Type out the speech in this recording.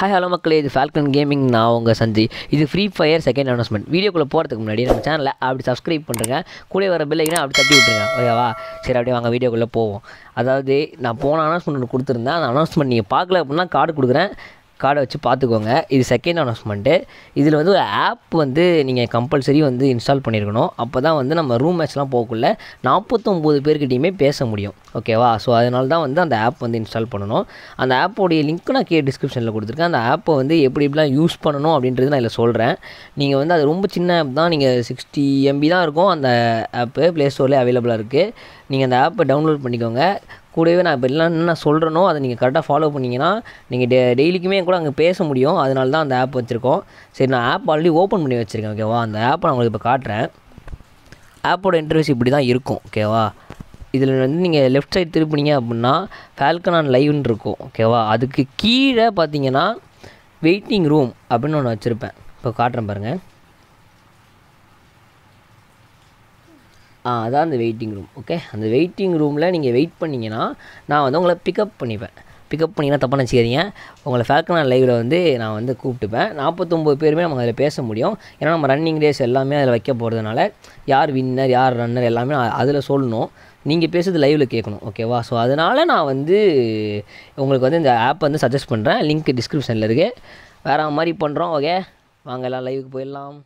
hi hello மக்களே இது Falcon gaming நான் உங்கள் சஞ்சி இது ஃப்ரீ ஃபயர் செகண்ட் அனௌன்ஸ்மெண்ட் வீடியோக்குள்ளே போகிறதுக்கு முன்னாடி நம்ம சேனலில் அப்படி சப்ஸ்கிரைப் பண்ணுறங்க கூட வர பில்லைனா அப்படி தட்டி விட்டுருங்க ஓகேவா சரி அப்படியே வாங்க வீடியோக்குள்ளே போவோம் அதாவது நான் போன அனௌன்ஸ்மெண்ட் கொடுத்துருந்தேன் அந்த அனௌன்ஸ்மெண்ட் நீங்கள் பார்க்கல அப்படின்னா கார்டு கொடுக்குறேன் கார்டை வச்சு பார்த்துக்கோங்க இது செகண்ட் அனௌன்ஸ்மெண்ட்டு இதில் வந்து ஒரு ஆப் வந்து நீங்கள் கம்பல்சரி வந்து இன்ஸ்டால் பண்ணியிருக்கணும் அப்போ தான் வந்து நம்ம ரூம் மேட்ச்லாம் போகக்குள்ள நாற்பத்தொம்போது பேர்கிட்டையுமே பேச முடியும் ஓகேவா ஸோ அதனால தான் வந்து அந்த ஆப் வந்து இன்ஸ்டால் பண்ணணும் அந்த ஆப்போடைய லிங்க் நான் கே டிஸ்கிரிப்ஷனில் கொடுத்துருக்கேன் அந்த ஆப்பை வந்து எப்படி எப்படிலாம் யூஸ் பண்ணணும் அப்படின்றது நான் இதில் சொல்கிறேன் நீங்கள் வந்து அது ரொம்ப சின்ன ஆப் தான் நீங்கள் சிக்ஸ்டி எம்பி தான் இருக்கும் அந்த ஆப்பு ப்ளே ஸ்டோர்லேயே அவைலபிளாக இருக்குது நீங்கள் அந்த ஆப்பை டவுன்லோட் பண்ணிக்கோங்க கூடவே நான் இப்போ எல்லாம் என்ன சொல்கிறனோ அதை நீங்கள் கரெக்டாக ஃபாலோ பண்ணிங்கன்னா நீங்கள் டெ டெய்லிக்குமே கூட அங்கே பேச முடியும் அதனால தான் அந்த ஆப் வச்சுருக்கோம் சரி நான் ஆப் ஆல்ரெடி ஓப்பன் பண்ணி வச்சுருக்கேன் ஓகேவா அந்த ஆப்பை நான் உங்களுக்கு இப்போ காட்டுறேன் ஆப்போட இன்டர்வியூஸ் இப்படி தான் இருக்கும் ஓகேவா இதில் வந்து நீங்கள் லெஃப்ட் சைடு திருப்பினீங்க அப்படின்னா ஆன் லைவ்னு இருக்கும் ஓகேவா அதுக்கு கீழே பார்த்தீங்கன்னா வெயிட்டிங் ரூம் அப்படின்னு ஒன்று வச்சுருப்பேன் இப்போ காட்டுறேன் பாருங்கள் அதான் அந்த வெயிட்டிங் ரூம் ஓகே அந்த வெயிட்டிங் ரூமில் நீங்கள் வெயிட் பண்ணிங்கன்னா நான் வந்து உங்களை பிக்கப் பண்ணிப்பேன் பிக்கப் பண்ணிங்கன்னா தப்பாக நினச்சிக்காதீங்க உங்களை ஃபேக்கன லைவில் வந்து நான் வந்து கூப்பிட்டுப்பேன் நாற்பத்தொம்போது பேருமே நம்ம அதில் பேச முடியும் ஏன்னா நம்ம ரன்னிங் ரேஸ் எல்லாமே அதில் வைக்க போகிறதுனால யார் வின்னர் யார் ரன்னர் எல்லாமே அதில் சொல்லணும் நீங்கள் பேசுறது லைவில் கேட்கணும் ஓகேவா ஸோ அதனால் நான் வந்து உங்களுக்கு வந்து இந்த ஆப் வந்து சஜஸ்ட் பண்ணுறேன் லிங்க் டிஸ்கிரிப்ஷனில் இருக்குது வேறு மாதிரி பண்ணுறோம் ஓகே வாங்க எல்லாம் லைவுக்கு போயிடலாம்